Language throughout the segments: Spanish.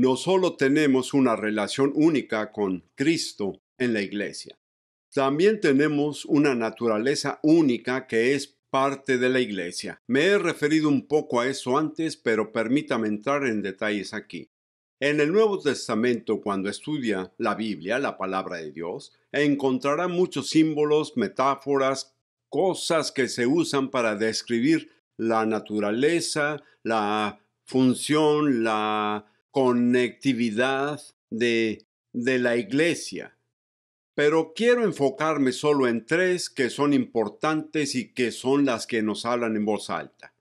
no solo tenemos una relación única con Cristo en la iglesia, también tenemos una naturaleza única que es parte de la iglesia. Me he referido un poco a eso antes, pero permítame entrar en detalles aquí. En el Nuevo Testamento, cuando estudia la Biblia, la palabra de Dios, encontrará muchos símbolos, metáforas, cosas que se usan para describir la naturaleza, la función, la conectividad de, de la iglesia. Pero quiero enfocarme solo en tres que son importantes y que son las que nos hablan en voz alta.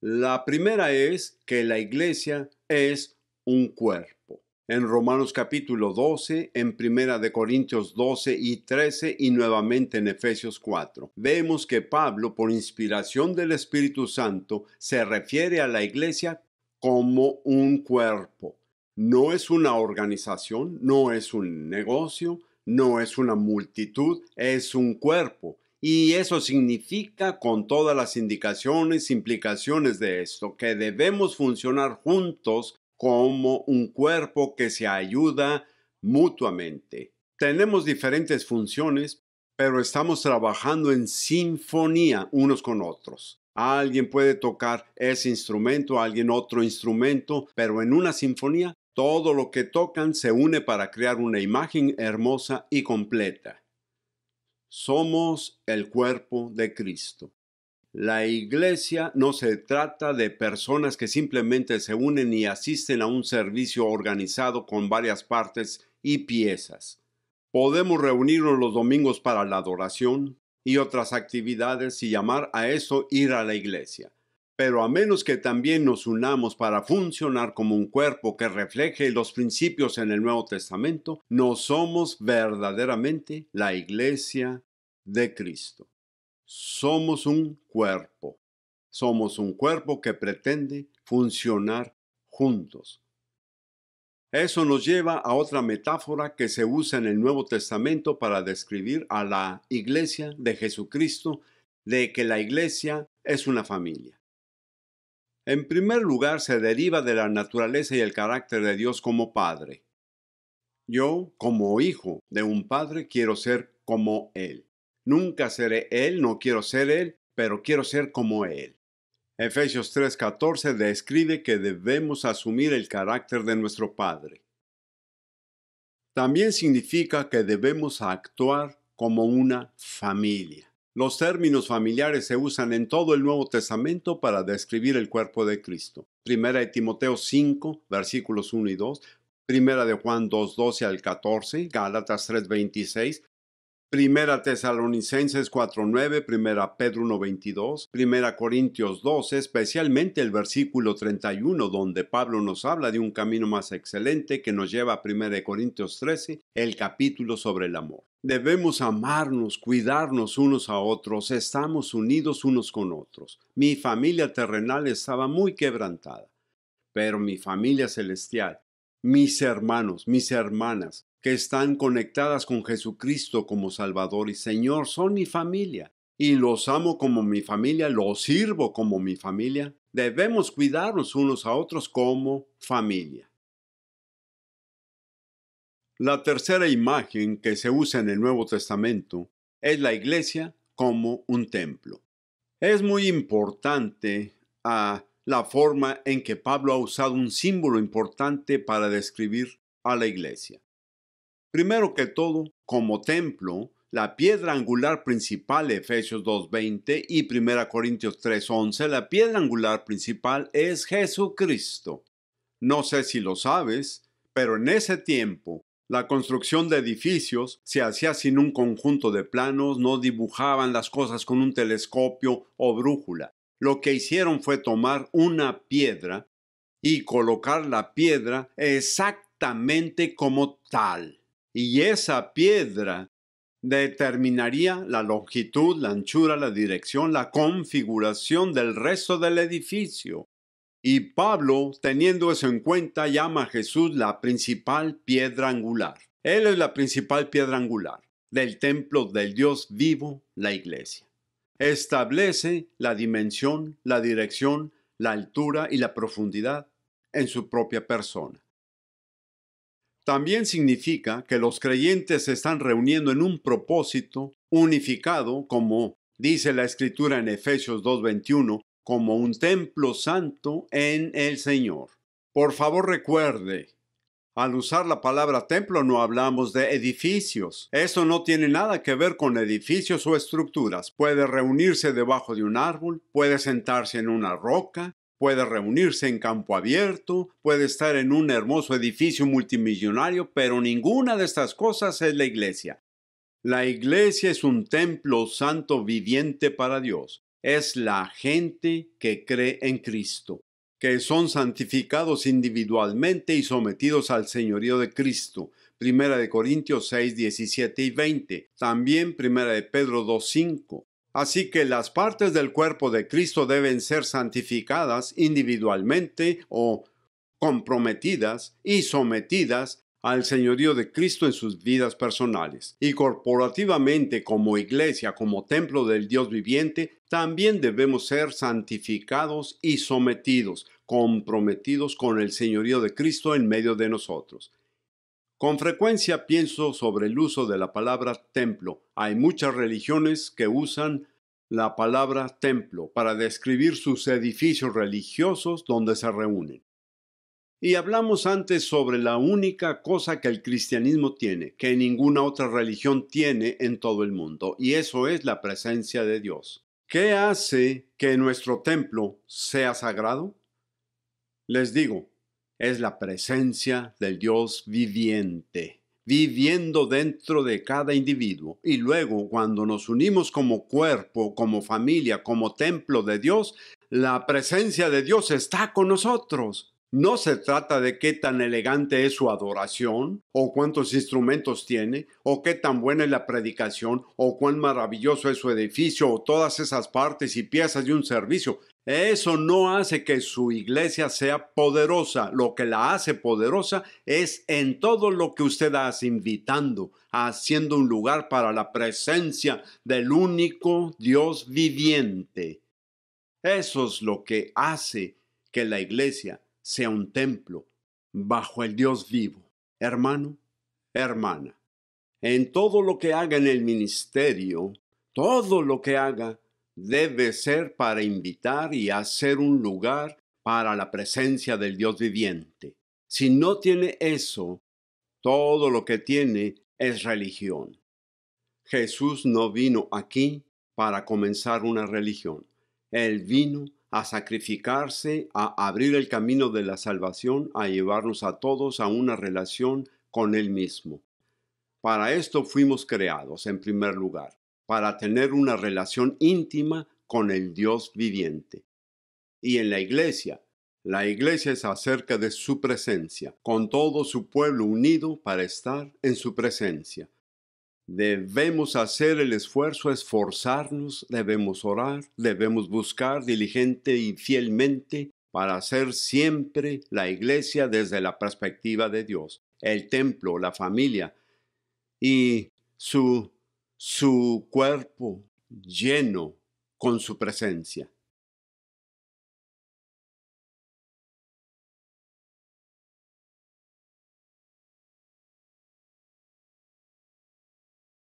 La primera es que la iglesia es un cuerpo. En Romanos capítulo 12, en Primera de Corintios 12 y 13 y nuevamente en Efesios 4. Vemos que Pablo, por inspiración del Espíritu Santo, se refiere a la iglesia como un cuerpo. No es una organización, no es un negocio, no es una multitud, es un cuerpo. Y eso significa, con todas las indicaciones, implicaciones de esto, que debemos funcionar juntos como un cuerpo que se ayuda mutuamente. Tenemos diferentes funciones, pero estamos trabajando en sinfonía unos con otros. Alguien puede tocar ese instrumento, alguien otro instrumento, pero en una sinfonía todo lo que tocan se une para crear una imagen hermosa y completa. Somos el cuerpo de Cristo. La iglesia no se trata de personas que simplemente se unen y asisten a un servicio organizado con varias partes y piezas. Podemos reunirnos los domingos para la adoración, y otras actividades y llamar a eso ir a la iglesia. Pero a menos que también nos unamos para funcionar como un cuerpo que refleje los principios en el Nuevo Testamento, no somos verdaderamente la iglesia de Cristo. Somos un cuerpo. Somos un cuerpo que pretende funcionar juntos. Eso nos lleva a otra metáfora que se usa en el Nuevo Testamento para describir a la iglesia de Jesucristo, de que la iglesia es una familia. En primer lugar, se deriva de la naturaleza y el carácter de Dios como Padre. Yo, como hijo de un Padre, quiero ser como Él. Nunca seré Él, no quiero ser Él, pero quiero ser como Él. Efesios 3:14 describe que debemos asumir el carácter de nuestro Padre. También significa que debemos actuar como una familia. Los términos familiares se usan en todo el Nuevo Testamento para describir el cuerpo de Cristo. Primera de Timoteo 5, versículos 1 y 2, Primera de Juan 2.12 al 14, Gálatas 3.26. Primera Tesalonicenses 4.9, Primera Pedro 1.22, Primera Corintios 12, especialmente el versículo 31, donde Pablo nos habla de un camino más excelente que nos lleva a Primera Corintios 13, el capítulo sobre el amor. Debemos amarnos, cuidarnos unos a otros, estamos unidos unos con otros. Mi familia terrenal estaba muy quebrantada, pero mi familia celestial, mis hermanos, mis hermanas, que están conectadas con Jesucristo como Salvador y Señor son mi familia y los amo como mi familia, los sirvo como mi familia. Debemos cuidarnos unos a otros como familia. La tercera imagen que se usa en el Nuevo Testamento es la iglesia como un templo. Es muy importante ah, la forma en que Pablo ha usado un símbolo importante para describir a la iglesia. Primero que todo, como templo, la piedra angular principal, Efesios 2.20 y 1 Corintios 3.11, la piedra angular principal es Jesucristo. No sé si lo sabes, pero en ese tiempo la construcción de edificios se hacía sin un conjunto de planos, no dibujaban las cosas con un telescopio o brújula. Lo que hicieron fue tomar una piedra y colocar la piedra exactamente como tal y esa piedra determinaría la longitud, la anchura, la dirección, la configuración del resto del edificio. Y Pablo, teniendo eso en cuenta, llama a Jesús la principal piedra angular. Él es la principal piedra angular del templo del Dios vivo, la iglesia. Establece la dimensión, la dirección, la altura y la profundidad en su propia persona. También significa que los creyentes se están reuniendo en un propósito unificado, como dice la escritura en Efesios 2.21, como un templo santo en el Señor. Por favor recuerde, al usar la palabra templo no hablamos de edificios. Esto no tiene nada que ver con edificios o estructuras. Puede reunirse debajo de un árbol, puede sentarse en una roca, puede reunirse en campo abierto, puede estar en un hermoso edificio multimillonario, pero ninguna de estas cosas es la iglesia. La iglesia es un templo santo viviente para Dios. Es la gente que cree en Cristo, que son santificados individualmente y sometidos al señorío de Cristo. Primera de Corintios 6, 17 y 20. También Primera de Pedro 2, 5. Así que las partes del cuerpo de Cristo deben ser santificadas individualmente o comprometidas y sometidas al señorío de Cristo en sus vidas personales. Y corporativamente como iglesia, como templo del Dios viviente, también debemos ser santificados y sometidos, comprometidos con el señorío de Cristo en medio de nosotros. Con frecuencia pienso sobre el uso de la palabra templo. Hay muchas religiones que usan la palabra templo para describir sus edificios religiosos donde se reúnen. Y hablamos antes sobre la única cosa que el cristianismo tiene, que ninguna otra religión tiene en todo el mundo, y eso es la presencia de Dios. ¿Qué hace que nuestro templo sea sagrado? Les digo, es la presencia del Dios viviente, viviendo dentro de cada individuo. Y luego, cuando nos unimos como cuerpo, como familia, como templo de Dios, la presencia de Dios está con nosotros. No se trata de qué tan elegante es su adoración, o cuántos instrumentos tiene, o qué tan buena es la predicación, o cuán maravilloso es su edificio, o todas esas partes y piezas de un servicio. Eso no hace que su iglesia sea poderosa. Lo que la hace poderosa es en todo lo que usted hace, invitando, haciendo un lugar para la presencia del único Dios viviente. Eso es lo que hace que la iglesia sea un templo bajo el Dios vivo. Hermano, hermana, en todo lo que haga en el ministerio, todo lo que haga debe ser para invitar y hacer un lugar para la presencia del Dios viviente. Si no tiene eso, todo lo que tiene es religión. Jesús no vino aquí para comenzar una religión. Él vino a sacrificarse, a abrir el camino de la salvación, a llevarnos a todos a una relación con Él mismo. Para esto fuimos creados, en primer lugar, para tener una relación íntima con el Dios viviente. Y en la iglesia, la iglesia es acerca de su presencia, con todo su pueblo unido para estar en su presencia, Debemos hacer el esfuerzo, esforzarnos, debemos orar, debemos buscar diligente y fielmente para ser siempre la iglesia desde la perspectiva de Dios, el templo, la familia y su, su cuerpo lleno con su presencia.